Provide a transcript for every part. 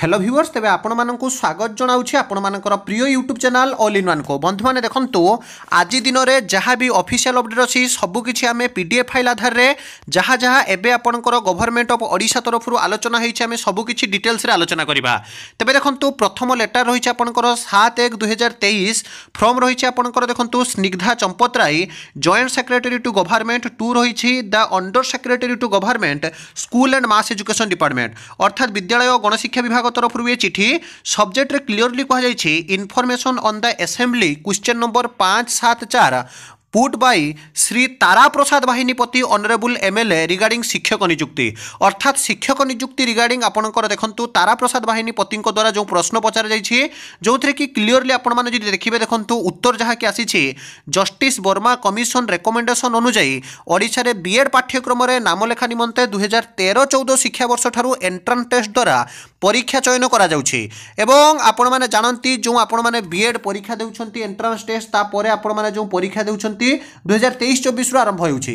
hello viewers তবে আপনার স্বাগত জনাওছি আপনার প্রিয় YouTube channel all in one কো বন্ধু মানে দেখন্তু আজি দিনরে যাহা বি অফিসিয়াল অপডেট অছি সবু কিছু আমি পিডিএফ ফাইল আধারে যাহা যাহা এবে আপনার গভর্নমেন্ট অফ ওড়িশা তরফর আলোচনা হয়েছে আমি সবু কিছু ডিটেলসে আলোচনা করা তবে দেখন্তু প্রথম লেটার রয়েছে আপনার সাত এক দুই হাজার তেইশ ফর্ম রয়েছে আপনার দেখন্তু Snigdha Champat Ray joint secretary to government to রয়েছে the under secretary to government school and mass education department অর্থাৎ বিদ্যালয় ও গণশিক্ষা বিভাগ ବିଭାଗ ତରଫରୁ ଏ ଚିଠି ସବଜେକ୍ଟରେ କ୍ଲିଅରଲି କୁହାଯାଇଛି information on the assembly question number ପାଞ୍ଚ ସାତ ଚାର put by Shri Tara Prasad Bahinipati honourable MLA regarding শিক্ষক নিযুক্তি অর্থাৎ শিক্ষক নিযুক্তি রিগার্ডিং আপনার দেখুন তারা প্রসাদ বাহিনীপতি দ্বারা যে প্রশ্ন পচার যাই যে কি ক্লিয়রলি আপনার যদি দেখবে দেখুন উত্তর যা কি আসিছে জস্টিস বর্মা কমিশন রেকমেন্ডেসন অনুযায়ী ওড়শার বিএড পাঠ্যক্রমের নাম লেখা নিমন্তে হাজার তের চৌদ শিক্ষাবর্ষ ঠার এন্ট্রান্স টেস্ট দ্বারা পরীক্ষা চয়ন করা যাচ্ছে এবং আপনার জাঁতি যে আপনার বিএড পরীক্ষা দেউছেন এন্ট্রান্স টেস্ট তাপরে আপনার যে পরীক্ষা দেউছেন ନିଷ୍ପତ୍ତି ଦୁଇ ହଜାର ତେଇଶ ଚବିଶରୁ ଆରମ୍ଭ ହେଉଛି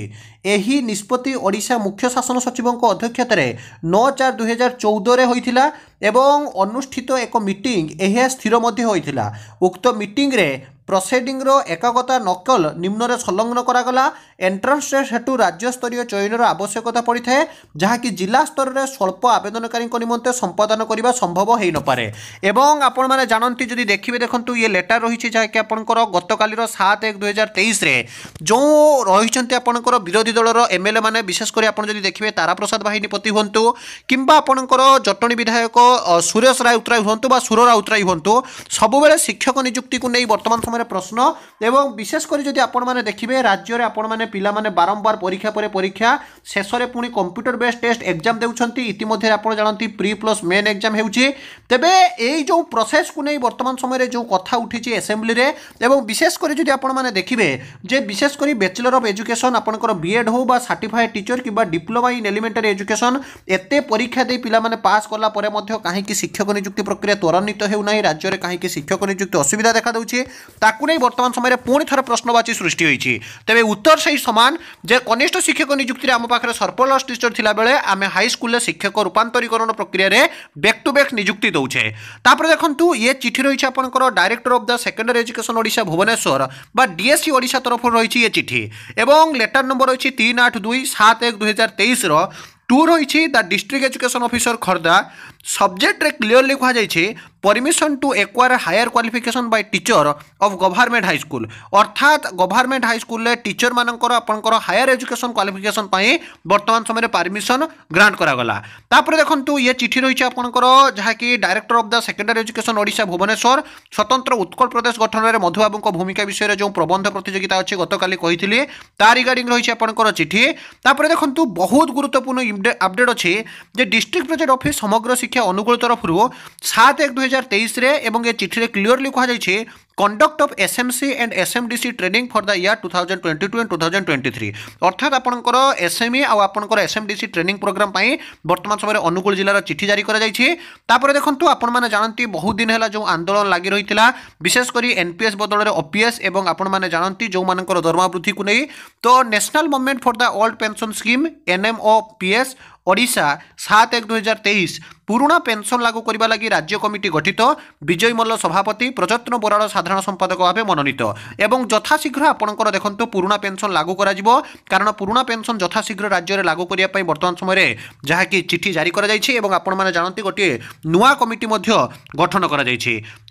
ଏହି ନିଷ୍ପତ୍ତି ଓଡ଼ିଶା ମୁଖ୍ୟ ଶାସନ ସଚିବଙ୍କ ଅଧ୍ୟକ୍ଷତାରେ ନଅ ଚାରି ଦୁଇ ହଜାର ଚଉଦରେ ହୋଇଥିଲା ଏବଂ ଅନୁଷ୍ଠିତ ଏକ ମିଟିଂ ଏହା ସ୍ଥିର ମଧ୍ୟ ହୋଇଥିଲା ଉକ୍ତ ମିଟିଂରେ প্রসিডিংর একগতা নকল নিম্নরে সংলগ্ন করা গলা এন্ট্রান্স টেস্ট হেতু রাজ্যস্তরীয় চয়নর আবশ্যকতা পড়ি থাকে যাকি জেলা স্তরের স্বল্প আবেদনকারী নিমন্তে সম্পাদন করা সম্ভব হয়ে নপরে এবং আপন মানে জাঁতি যদি দেখবে দেখুন ইয়ে লেটার রয়েছে যাকি আপনার গতকাল সাত এক দুই হাজার তেইশে যে রয়েছেন আপনার বিরোধী দলর এমএলএ মানে বিশেষ করে আপনার যদি দেখবে তারাপ্রসাদ বাহিনীপতি হুম কিংবা আপনার জটনী বিধায়ক সুরেশ রায় রাউতরায় হুম বা সুর রাউতরায় হুম সবুলে শিক্ষক নিযুক্তি বর্তমান সময়ের প্রশ্ন এবং বিশেষ করে যদি আপনার দেখবে রাজ্যের আপনার পিলামানে বারম্বার পরীক্ষা পরে পরীক্ষা শেষে পুঁ কম্পুটর বেস টেস্ট এক্সাম দেওয়া ইতিমধ্যে আপনার জাঁতি প্রি প্লস মেন এক্সাম হচ্ছে তেবে এই যে প্রসেসক নিয়ে বর্তমান সময়ের যে কথা উঠিছে এসেম্বলিরে এবং বিশেষ করে যদি আপনার দেখবে যে বিশেষ করে ব্যাচেলর অফ এজুকেশন আপনার বিএড হোক বা সার্টিফাইড টিচর কিংবা ডিপ্লোমা ইন এলিমেন্টারি এজুকেশন এতে পরীক্ষা দিয়ে পিলামানে পাস কলা পরে মধ্য কাহিকি শিক্ষক নিযুক্তি প্রক্রিয়া ত্বরান্বিত হেউ না রাজ্যের কাহিকি শিক্ষক নিযুক্তি অসুবিধা দেখা দেউছে ତାକୁ ନେଇ ବର୍ତ୍ତମାନ ସମୟରେ ପୁଣି ଥରେ ପ୍ରଶ୍ନବାଚୀ ସୃଷ୍ଟି ହୋଇଛି ତେବେ ଉତ୍ତର ସେହି ସମାନ ଯେ କନିଷ୍ଠ ଶିକ୍ଷକ ନିଯୁକ୍ତିରେ ଆମ ପାଖରେ ସର୍ପଲସ୍ ଟିଚର ଥିଲାବେଳେ ଆମେ ହାଇସ୍କୁଲରେ ଶିକ୍ଷକ ରୂପାନ୍ତରୀକରଣ ପ୍ରକ୍ରିୟାରେ ବ୍ୟାକ୍ ଟୁ ବ୍ୟାକ୍ ନିଯୁକ୍ତି ଦେଉଛେ ତାପରେ ଦେଖନ୍ତୁ ଇଏ ଚିଠି ରହିଛି ଆପଣଙ୍କର director of the secondary education Odisha Bhubaneswar বা ডিএসসি ওড়িশা তরফর রয়েছে এ চিঠি এবং লেটার নম্বর রয়েছে তিন আট দুই সাত এক দুই হাজার তেইশর টু রয়েছে the district education officer Khordha ସବଜେକ୍ଟରେ କ୍ଲିଅରଲି କୁହାଯାଇଛି permission to acquire higher qualification by teacher of government high school ଅର୍ଥାତ୍ ଗଭର୍ଣ୍ଣମେଣ୍ଟ ହାଇସ୍କୁଲରେ ଟିଚରମାନଙ୍କର ଆପଣଙ୍କର ହାୟର ଏଜୁକେସନ୍ କ୍ୱାଲିଫିକେସନ୍ ପାଇଁ ବର୍ତ୍ତମାନ ସମୟରେ ପରମିସନ୍ ଗ୍ରାଣ୍ଟ କରାଗଲା ତାପରେ ଦେଖନ୍ତୁ ଇଏ ଚିଠି ରହିଛି ଆପଣଙ୍କର ଯାହାକି director of the secondary education Odisha Bhubaneswar ସ୍ୱତନ୍ତ୍ର ଉତ୍କଳ ପ୍ରଦେଶ ଗଠନରେ ମଧୁବାବୁଙ୍କ ଭୂମିକା ବିଷୟରେ ଯେଉଁ ପ୍ରବନ୍ଧ ପ୍ରତିଯୋଗିତା ଅଛି ଗତକାଲି କହିଥିଲି ତା ରିଗାର୍ଡିଂ ରହିଛି ଆପଣଙ୍କର ଚିଠି ତାପରେ ଦେଖନ୍ତୁ ବହୁତ ଗୁରୁତ୍ୱପୂର୍ଣ୍ଣ ଅପଡେଟ୍ ଅଛି ଯେ ଡିଷ୍ଟ୍ରିକ୍ଟ ପ୍ରୋଜେକ୍ଟ ଅଫିସ୍ ସମଗ୍ର শিক্ষা অনুকূল তরফর সাত এক দুই হাজার তেইশে এবং এ চিঠিরে ক্লিওরলি কুহযাই conduct of SMC and SMDC training for the year two thousand twenty two and two thousand twenty three অর্থাৎ আপনার এসএমই আউ আপনার এসএমডিসি ট্রেনিং প্রোগ্রাম পাই বর্তমান সময় অনুগুল জেলার চিঠি জারি করা যাইছে তাপরে দেখুন আপনার জাঁতি বহুদিন হল যে আন্দোলন লাগি রয়েছে বিশেষ করে এনপিএস বদলরে ওপিএস এবং আপনার জাঁতি যেমন দরমা বৃদ্ধিকে নিয়ে তো national movement for the old pension scheme NMO PS Odisha ସାତ ଏକ ଦୁଇହଜାର ତେଇଶ ପୁରୁଣା ପେନ୍ସନ୍ ଲାଗୁ କରିବା ଲାଗି ରାଜ୍ୟ କମିଟି ଗଠିତ ବିଜୟ ମଲ୍ଲ ସଭାପତି ପ୍ରଯତ୍ନ ବରାଳ সাধারণ সম্পাদক ভাবে মনোনীত এবং যথাশীঘ্র আপনার দেখুন পুরোনা পেনশন লাগু করা যাব কারণ পুরোনা পেনশন যথাশীঘ্র রাজ্যের লাগু করা বর্তমান সময়ের যা কি চিঠি জারি করা যাই এবং আপনার মানে জাঁতি গোটিয়ে নয় কমিটি মধ্যে গঠন করা যাই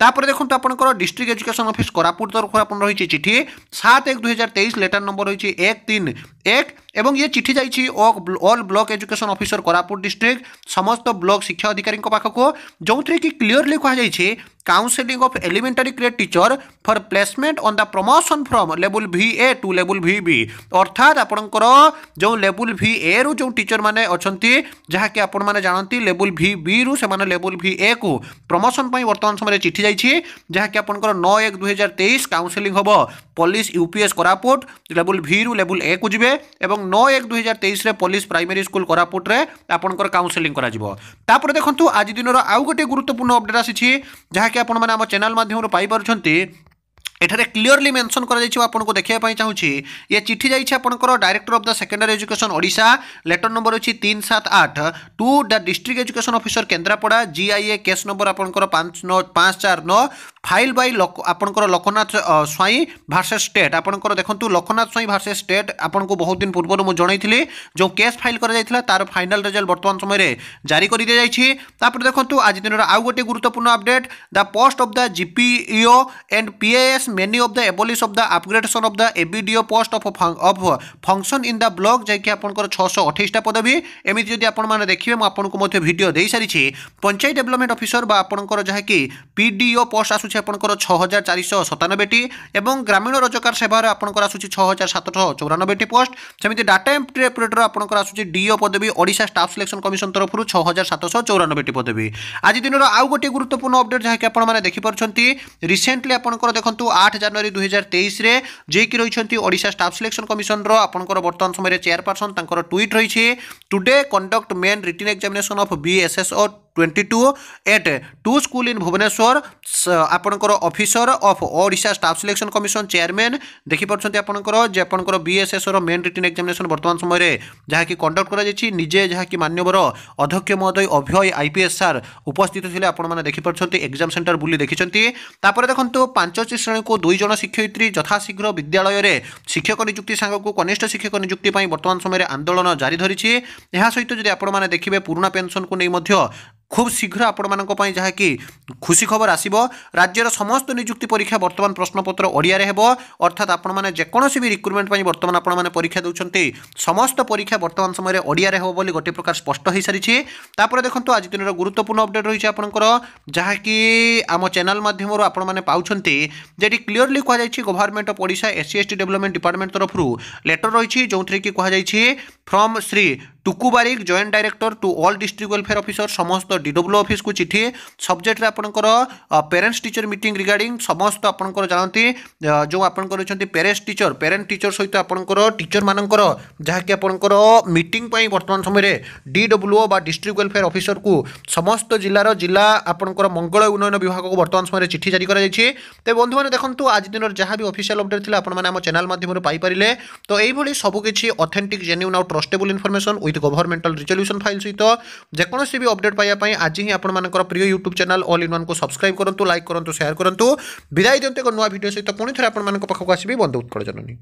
তাপরে দেখুন আপনার ডিস্ট্রিক্ট এজুকেশন অফিস কোরাপুট তরফ আপনার রয়েছে চিঠি সাত এক দুই হাজার তেইশ লেটার নম্বর রয়েছে এক তিন एक एवं ये चिठी जाइए all block education officer Koraput district समस्त ब्लक शिक्षा अधिकारी पाखक जो थी कि क्लीयरली कहुई counselling of elementary grade teacher for placement on the promotion from level V A to level V B अर्थात आपणकर जो लेवल भि ए रु जो टीचर मैंने अच्छा जहाँकि आपण मैंने जानते लेवल भि बी रु से लेवल भि ए को प्रमोशन बर्तमान समय चिठी जाइए जहाँकि आपंकर नौ एक दुई हजार तेईस काउनसिलिंग हम police U P S Koraput label ଭିରୁ ଲେବୁଲ ଏକୁ ଯିବେ ଏବଂ ନଅ ଏକ ଦୁଇ ହଜାର ତେଇଶରେ ପୋଲିସ ପ୍ରାଇମେରୀ ସ୍କୁଲ କୋରାପୁଟରେ ଆପଣଙ୍କର କାଉନସେଲିଂ କରାଯିବ ତାପରେ ଦେଖନ୍ତୁ ଆଜି ଦିନର ଆଉ ଗୋଟିଏ ଗୁରୁତ୍ୱପୂର୍ଣ୍ଣ ଅପଡେଟ୍ ଆସିଛି ଯାହାକି ଆପଣମାନେ ଆମ ଚ୍ୟାନେଲ ମାଧ୍ୟମରୁ ପାଇପାରୁଛନ୍ତି এখানে ক্লিয়রলি মেনশন করা যাই আপনার দেখা চাহুছি ইয়ে চিঠি যাই আপনার director of the secondary education Odisha letter number হচ্ছে তিন সাত আট to the district education officer Kendrapara GIA case number আপনার পাঁচ ন পাঁচ চার ন ফাইল বাই আপনার লক্ষনাথ স্বাই ভার্সেস স্টেট আপনার দেখুন লক্ষনাথ স্বাই ভার্সেস স্টেট আপনার বহু দিন পূর্ব জনাই যে কেস ফাইল করা যাই তার ফাইনাল রেজল্ট বর্তমান সময় জারি করে দিয়ে যাই তাপরে দেখুন আজ দিনের আউ গোটি গুরুত্বপূর্ণ update the post of the GPEO and PAS many of the abolish of the upgradation of the ABDO post of, of function in the block যাইকি আপনার ছশো অঠেইশটা পদবী এমিতি যদি আপনার দেখবে মু আপনার ভিডিও দিয়ে সারিছি পঞ্চায়েত ডেভেলপমেন্ট অফিসর বা আপনার যা কি পিডিও পোস্ট আসুছে আপনার ছ হাজার চারিশহ সতানবেটি এবং গ্রামীণ রোজগার সেবার আপনার আসুছে ছ হাজার সাতশহ চৌরানবেটি পোস্ট সেমিতি ডাটা এন্ট্রি অপরেটর আপনার আসুছে ডিও পদবী ওড়িশা স্টাফ সিলেকশন কমিশন তরফর ছ হাজার সাতশহ চৌরানবেটি পদবী আজ দিনর আউ গোটি গুরুত্বপূর্ণ অপডেট যা কি আপনার দেখিপার রিসেন্টলি আপনার দেখুন আট জানুয়ারি দুই হাজার তেইশে যিনি রয়েছেন ওড়শা স্টাফ সিলেকশন কমিশনর আপনার বর্তমান সময়ের চেয়ারপারসন তাঁর টুইট রয়েছে today conduct main written examination of BSSO twenty two at two school in Bhubaneswar ଆପଣଙ୍କର officer of Odisha staff selection commission chairman ଦେଖିପାରୁଛନ୍ତି ଆପଣଙ୍କର ଯେ ଆପଣଙ୍କର ବିଏସ୍ଏସ୍ର ମେନ୍ ରିଟିନ୍ ଏକ୍ଜାମିନେସନ୍ ବର୍ତ୍ତମାନ ସମୟରେ ଯାହାକି କଣ୍ଡକ୍ଟ କରାଯାଇଛି ନିଜେ ଯାହାକି ମାନ୍ୟବର ଅଧ୍ୟକ୍ଷ ମହୋଦୟ ଅଭୟ ଆଇପିଏସ୍ ସାର୍ ଉପସ୍ଥିତ ଥିଲେ ଆପଣମାନେ ଦେଖିପାରୁଛନ୍ତି ଏକ୍ଜାମ୍ ସେଣ୍ଟର ବୁଲି ଦେଖିଛନ୍ତି ତାପରେ ଦେଖନ୍ତୁ ପାଞ୍ଚଟି ଶ୍ରେଣୀକୁ ଦୁଇ ଜଣ ଶିକ୍ଷୟିତ୍ରୀ ଯଥାଶୀଘ୍ର ବିଦ୍ୟାଳୟରେ ଶିକ୍ଷକ ନିଯୁକ୍ତି ସାଙ୍ଗକୁ କନିଷ୍ଠ ଶିକ୍ଷକ ନିଯୁକ୍ତି ପାଇଁ ବର୍ତ୍ତମାନ ସମୟରେ ଆନ୍ଦୋଳନ ଜାରି ଧରିଛି ଏହା ସହିତ ଯଦି ଆପଣମାନେ ଦେଖିବେ ପୁରୁଣା ପେନ୍ସନକୁ ନେଇ ମଧ୍ୟ খুব শীঘ্র ଆପଣମାନଙ୍କ ପାଇଁ ଯାହାକି খুশি খবর আসব রাজ্যের সমস্ত নিযুক্তি পরীক্ষা বর্তমান প্রশ্নপত্র ওড়িয়ারে হব অর্থাৎ আপনার যেকোনসি বি রিক্রুটমেন্ট পাই বর্তমান আপনার পরীক্ষা দেছেন সমস্ত পরীক্ষা বর্তমান সময় ওড়িয়ারে হব বলে গোটি প্রকার স্পষ্ট হয়ে সারিছে তাপরে দেখুন আজ দিনের গুরুত্বপূর্ণ অপডেট রয়েছে আপনার যাকি আম চ্যানেল মাধ্যমে আপনার পাচ্ছেন যেটি ক্লিয়রলি কুহযাই government of Odisha SC ST development department তরফ লেটর রয়েছে যে কুহযাই from Shri Tuku Barik joint director to all district welfare officer ସମସ୍ତ ଡିଡବ୍ଲ୍ୟୁ ଅଫିସକୁ ଚିଠି ସବଜେକ୍ଟରେ ଆପଣଙ୍କର ପ୍ୟାରେଣ୍ଟସ୍ ଟିଚର ମିଟିଂ ରିଗାର୍ଡିଂ ସମସ୍ତ ଆପଣଙ୍କର ଜାଣନ୍ତି ଯେଉଁ ଆପଣଙ୍କର ଅଛନ୍ତି ପ୍ୟାରେଣ୍ଟସ୍ ଟିଚର ପ୍ୟାରେଣ୍ଟ ଟିଚର ସହିତ ଆପଣଙ୍କର ଟିଚରମାନଙ୍କର ଯାହାକି ଆପଣଙ୍କର ମିଟିଂ ପାଇଁ ବର୍ତ୍ତମାନ ସମୟରେ ଡିଡବ୍ଲ୍ୟୁଓ ବା ଡିଷ୍ଟ୍ରିକ୍ଟ ୱେଲଫେୟାର ଅଫିସରକୁ ସମସ୍ତ ଜିଲ୍ଲାର ଜିଲ୍ଲା ଆପଣଙ୍କର ମଙ୍ଗଳ ଉନ୍ନୟନ ବିଭାଗକୁ ବର୍ତ୍ତମାନ ସମୟରେ ଚିଠି ଜାରି କରାଯାଇଛି ତେବେ ବନ୍ଧୁମାନେ ଦେଖନ୍ତୁ ଆଜି ଦିନର ଯାହା ବି ଅଫିସିଆଲ ଅପଡେଟ୍ ଥିଲା ଆପଣମାନେ ଆମ ଚ୍ୟାନେଲ ମାଧ୍ୟମରେ ପାଇପାରିଲେ ତ ଏଇଭଳି ସବୁକିଛି ଅଥେଣ୍ଟିକ୍ ଜେନ୍ୟୁନ୍ ଆଉ trustable information with governmental resolution file ସହିତ ଯେକୌଣସି ବି ଅପଡେଟ୍ ପାଇବା ପାଇଁ ଆଜି ହିଁ ଆପଣମାନଙ୍କର ପ୍ରିୟ ୟୁଟ୍ୟୁବ୍ ଚ୍ୟାନେଲ୍ ଅଲ୍ ଇନ୍ ୱାନ୍କୁ ସବସ୍କ୍ରାଇବ୍ କରନ୍ତୁ ଲାଇକ୍ କରନ୍ତୁ ସେୟାର କରନ୍ତୁ ବିଦାୟ ଦିଅନ୍ତୁ ଏକ ନୂଆ ଭିଡ଼ିଓ ସହିତ ପୁଣି ଥରେ ଆପଣମାନଙ୍କ ପାଖକୁ ଆସିବି ବନ୍ଧୁ ଉତ୍କଳ ଜନନୀ